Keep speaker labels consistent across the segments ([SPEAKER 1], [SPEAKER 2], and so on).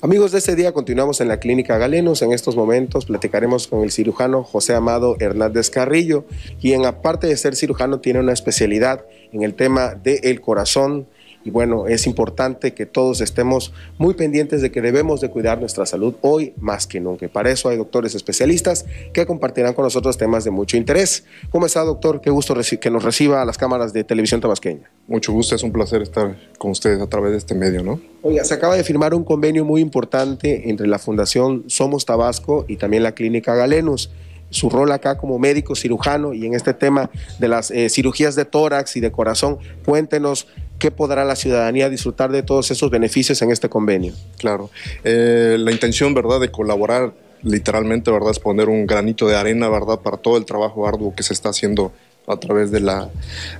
[SPEAKER 1] Amigos de este día, continuamos en la Clínica Galenos. En estos momentos platicaremos con el cirujano José Amado Hernández Carrillo, quien aparte de ser cirujano tiene una especialidad en el tema del corazón. Y bueno, es importante que todos estemos muy pendientes de que debemos de cuidar nuestra salud hoy más que nunca. para eso hay doctores especialistas que compartirán con nosotros temas de mucho interés. ¿Cómo está, doctor? Qué gusto que nos reciba a las cámaras de Televisión Tabasqueña. Mucho gusto, es un placer estar con ustedes a través de este medio, ¿no? Oiga, se acaba de firmar un convenio muy importante entre la Fundación Somos Tabasco y también la Clínica Galenos, Su rol acá como médico cirujano y en este tema de las eh, cirugías de tórax y de corazón, cuéntenos qué podrá la ciudadanía disfrutar de todos esos beneficios en este convenio.
[SPEAKER 2] Claro, eh, la intención, ¿verdad?, de colaborar literalmente, ¿verdad?, es poner un granito de arena, ¿verdad?, para todo el trabajo arduo que se está haciendo a través de la,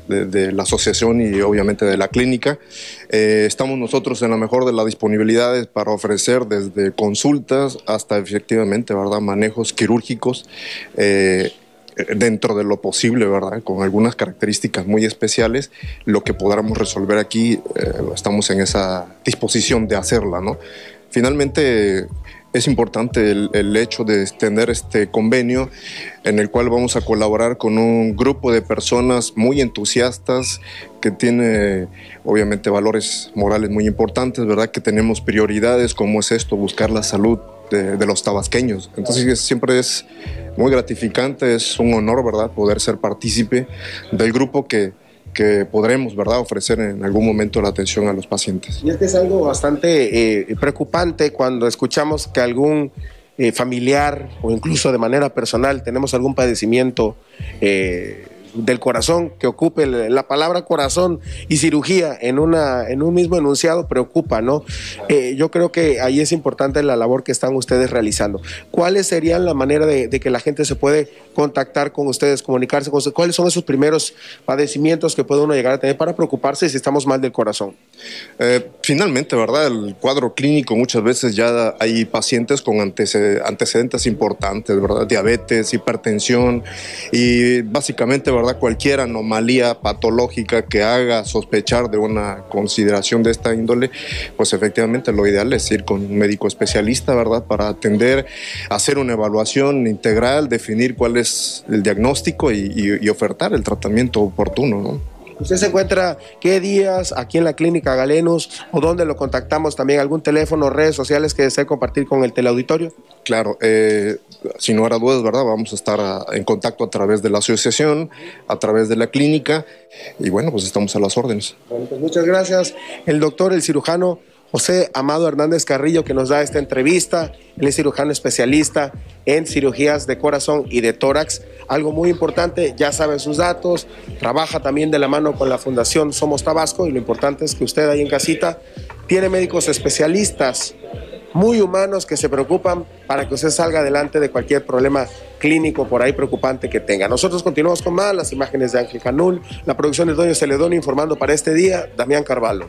[SPEAKER 2] de, la asociación y obviamente de la clínica. Eh, estamos nosotros en la mejor de las disponibilidades para ofrecer desde consultas hasta efectivamente ¿verdad? manejos quirúrgicos. Eh, dentro de lo posible, ¿verdad? Con algunas características muy especiales, lo que podamos resolver aquí, eh, estamos en esa disposición de hacerla, ¿no? Finalmente, es importante el, hecho de extender este convenio en el cual vamos a colaborar con un grupo de personas muy entusiastas que tiene obviamente valores morales muy importantes, ¿verdad? Que tenemos prioridades como es esto, buscar la salud de, los tabasqueños. Entonces siempre es muy gratificante, es un honor, ¿verdad? Poder ser partícipe del grupo que que podremos ¿verdad? ofrecer en algún momento la atención a los pacientes.
[SPEAKER 1] Y es que es algo bastante eh, preocupante cuando escuchamos que algún eh, familiar o incluso de manera personal tenemos algún padecimiento eh, del corazón, que ocupe la palabra corazón y cirugía en, una, en un mismo enunciado, preocupa, ¿no? Eh, yo creo que ahí es importante la labor que están ustedes realizando. ¿Cuáles serían la manera de, que la gente se puede contactar con ustedes, comunicarse con ustedes? ¿Cuáles son esos primeros padecimientos que puede uno llegar a tener para preocuparse si estamos mal del corazón? Eh, finalmente, ¿verdad? El cuadro clínico muchas veces ya hay pacientes con
[SPEAKER 2] antecedentes importantes, ¿verdad? Diabetes, hipertensión y básicamente, ¿verdad? Cualquier anomalía patológica que haga sospechar de una consideración de esta índole, pues efectivamente lo ideal es ir con un médico especialista, ¿verdad? Para atender, hacer una evaluación integral, definir cuál es el diagnóstico y ofertar el tratamiento oportuno, ¿no?
[SPEAKER 1] Usted se encuentra qué días aquí en la clínica Galenos o dónde lo contactamos también, algún teléfono, redes sociales que desee compartir con el teleauditorio.
[SPEAKER 2] Claro, si no no dudas, ¿verdad? Vamos a estar en contacto a través de la asociación, a través de la clínica y bueno, pues estamos a las órdenes.
[SPEAKER 1] Pues muchas gracias, el doctor, el cirujano José Amado Hernández Carrillo, que nos da esta entrevista. Él es cirujano especialista en cirugías de corazón y de tórax. Algo muy importante, ya saben sus datos, trabaja también de la mano con la Fundación Somos Tabasco y lo importante es que usted ahí en casita tiene médicos especialistas muy humanos que se preocupan para que usted salga adelante de cualquier problema clínico por ahí preocupante que tenga. Nosotros continuamos con más las imágenes de Ángel Canul, la producción de Doño Celedón informando para este día, Damián Carvalho.